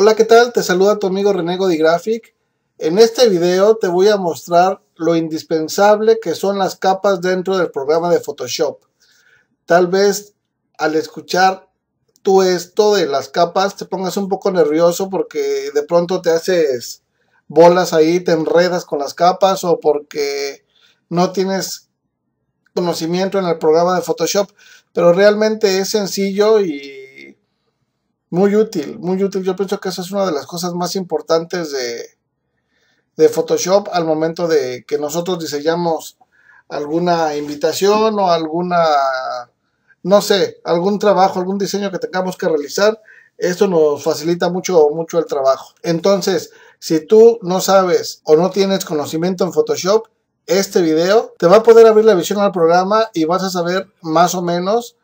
Hola, ¿qué tal? Te saluda tu amigo René graphic En este video te voy a mostrar lo indispensable que son las capas dentro del programa de Photoshop. Tal vez al escuchar tú esto de las capas te pongas un poco nervioso porque de pronto te haces bolas ahí, te enredas con las capas o porque no tienes conocimiento en el programa de Photoshop, pero realmente es sencillo y muy útil, muy útil. Yo pienso que esa es una de las cosas más importantes de, de Photoshop al momento de que nosotros diseñamos alguna invitación o alguna, no sé, algún trabajo, algún diseño que tengamos que realizar. Esto nos facilita mucho, mucho el trabajo. Entonces, si tú no sabes o no tienes conocimiento en Photoshop, este video te va a poder abrir la visión al programa y vas a saber más o menos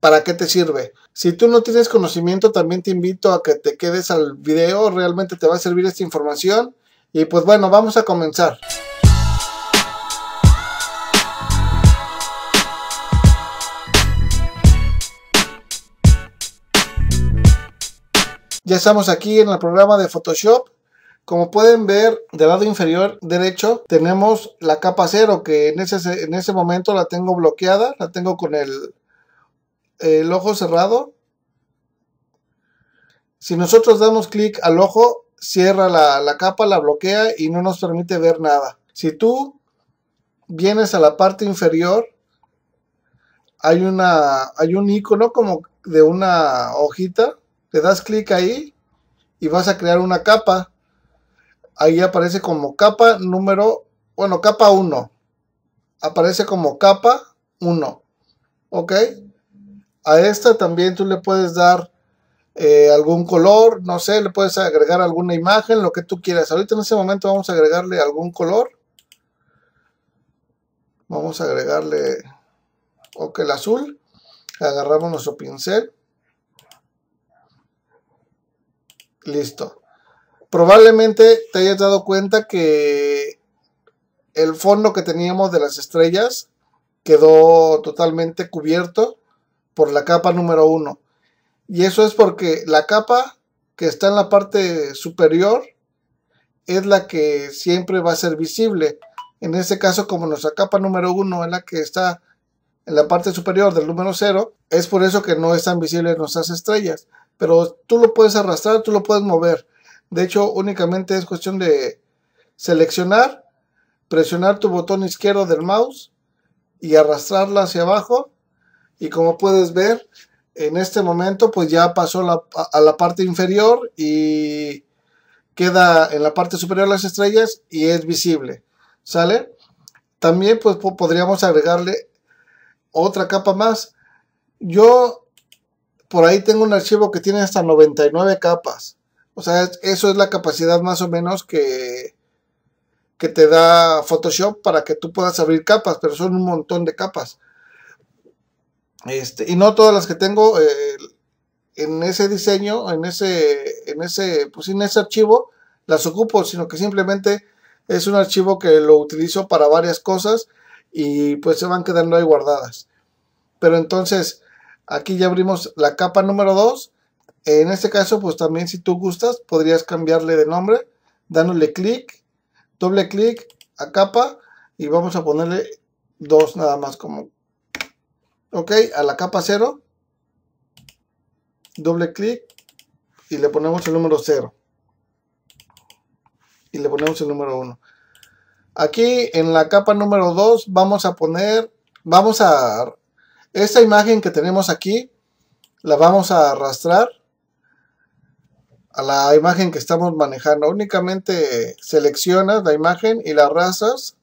para qué te sirve. Si tú no tienes conocimiento, también te invito a que te quedes al video, realmente te va a servir esta información. Y pues bueno, vamos a comenzar. Ya estamos aquí en el programa de Photoshop. Como pueden ver, del lado inferior derecho tenemos la capa 0, que en ese, en ese momento la tengo bloqueada, la tengo con el el ojo cerrado. Si nosotros damos clic al ojo, cierra la, capa, la bloquea y no nos permite ver nada. Si tú vienes a la parte inferior, hay, una, hay un icono como de una hojita, le das clic ahí y vas a crear una capa. Ahí aparece como capa número, bueno, capa 1. Aparece como capa 1. ¿Ok? A esta también tú le puedes dar eh, algún color, no sé, le puedes agregar alguna imagen, lo que tú quieras. Ahorita en este momento vamos a agregarle algún color. Vamos a agregarle, ok, el azul. Agarramos nuestro pincel. Listo. Probablemente te hayas dado cuenta que el fondo que teníamos de las estrellas quedó totalmente cubierto por la capa número 1. Y eso es porque la capa que está en la parte superior es la que siempre va a ser visible. En este caso, como nuestra capa número 1 es la que está en la parte superior del número 0, es por eso que no están visibles nuestras estrellas. Pero tú lo puedes arrastrar, tú lo puedes mover. De hecho, únicamente es cuestión de seleccionar, presionar tu botón izquierdo del mouse y arrastrarla hacia abajo y como puedes ver en este momento pues ya pasó a la parte inferior y queda en la parte superior las estrellas y es visible sale también pues podríamos agregarle otra capa más yo por ahí tengo un archivo que tiene hasta 99 capas o sea eso es la capacidad más o menos que que te da Photoshop para que tú puedas abrir capas pero son un montón de capas este, y no todas las que tengo eh, en ese diseño, en ese, en ese, pues en ese archivo, las ocupo, sino que simplemente es un archivo que lo utilizo para varias cosas y pues se van quedando ahí guardadas. Pero entonces, aquí ya abrimos la capa número 2. En este caso, pues también si tú gustas, podrías cambiarle de nombre, dándole clic, doble clic a capa y vamos a ponerle dos nada más como ok, a la capa 0, doble clic y le ponemos el número 0 y le ponemos el número 1 aquí en la capa número 2 vamos a poner vamos a esta imagen que tenemos aquí la vamos a arrastrar a la imagen que estamos manejando únicamente seleccionas la imagen y la arrastras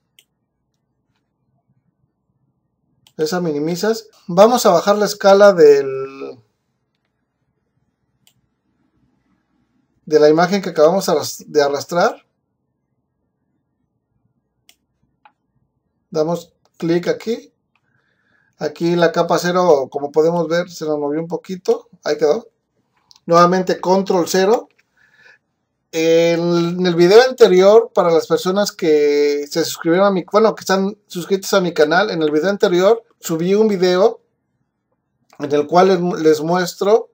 esa minimizas. Vamos a bajar la escala del de la imagen que acabamos de arrastrar. Damos clic aquí. Aquí la capa 0, como podemos ver, se nos movió un poquito. Ahí quedó. Nuevamente control 0. En el video anterior, para las personas que se suscribieron a mi, bueno, que están suscritos a mi canal, en el video anterior subí un video en el cual les, muestro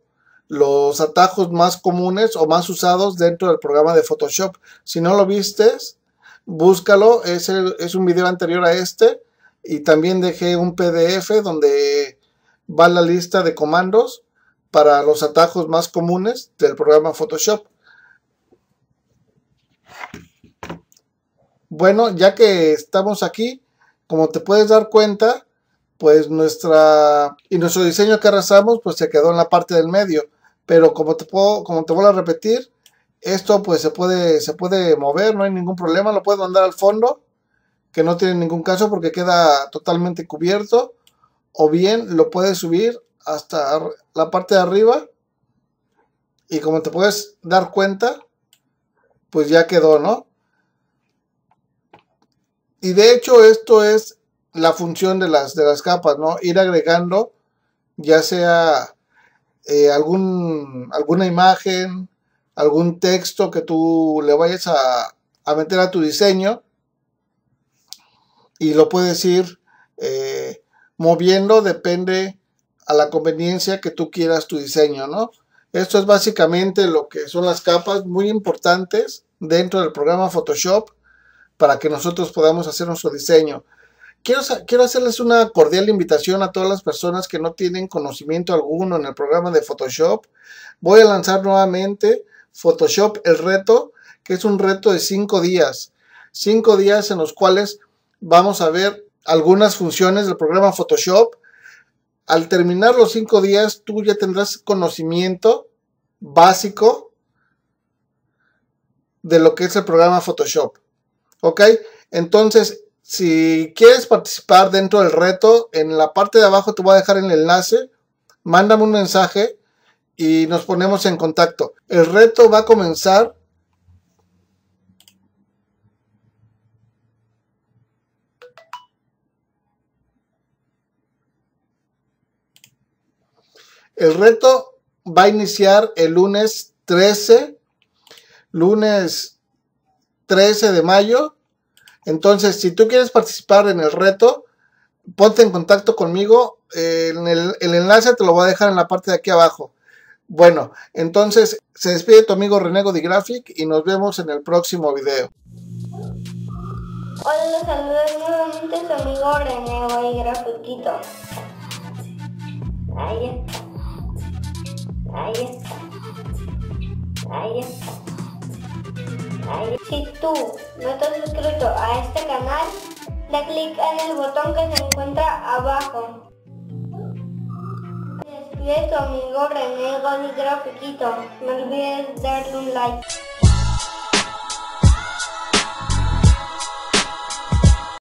los atajos más comunes o más usados dentro del programa de Photoshop. Si no lo vistes, búscalo. es un video anterior a este. Y también dejé un PDF donde va la lista de comandos para los atajos más comunes del programa Photoshop. Bueno, ya que estamos aquí, como te puedes dar cuenta, pues nuestra y nuestro diseño que arrasamos pues se quedó en la parte del medio pero como te puedo como te vuelvo a repetir esto pues se puede se puede mover no hay ningún problema lo puedes mandar al fondo que no tiene ningún caso porque queda totalmente cubierto o bien lo puedes subir hasta la parte de arriba y como te puedes dar cuenta pues ya quedó no y de hecho esto es la función de las, de las capas, ¿no? Ir agregando ya sea eh, algún, alguna imagen, algún texto que tú le vayas a, meter a tu diseño y lo puedes ir eh, moviendo, depende a la conveniencia que tú quieras tu diseño, ¿no? Esto es básicamente lo que son las capas muy importantes dentro del programa Photoshop para que nosotros podamos hacer nuestro diseño. Quiero, hacerles una cordial invitación a todas las personas que no tienen conocimiento alguno en el programa de Photoshop. Voy a lanzar nuevamente Photoshop el reto, que es un reto de cinco días. Cinco días en los cuales vamos a ver algunas funciones del programa Photoshop. Al terminar los cinco días, tú ya tendrás conocimiento básico de lo que es el programa Photoshop. ¿Ok? Entonces, si quieres participar dentro del reto, en la parte de abajo te voy a dejar el enlace. Mándame un mensaje y nos ponemos en contacto. El reto va a comenzar El reto va a iniciar el lunes 13, lunes 13 de mayo entonces, si tú quieres participar en el reto, ponte en contacto conmigo. Eh, el, enlace te lo voy a dejar en la parte de aquí abajo. Bueno, entonces se despide tu amigo Renego de Graphic y nos vemos en el próximo video. Hola, los saludos nuevamente amigo Renego y si tú no estás suscrito a este canal, da clic en el botón que se encuentra abajo. Escribe tu amigo René Gómez Grafiquito. No olvides darle un like.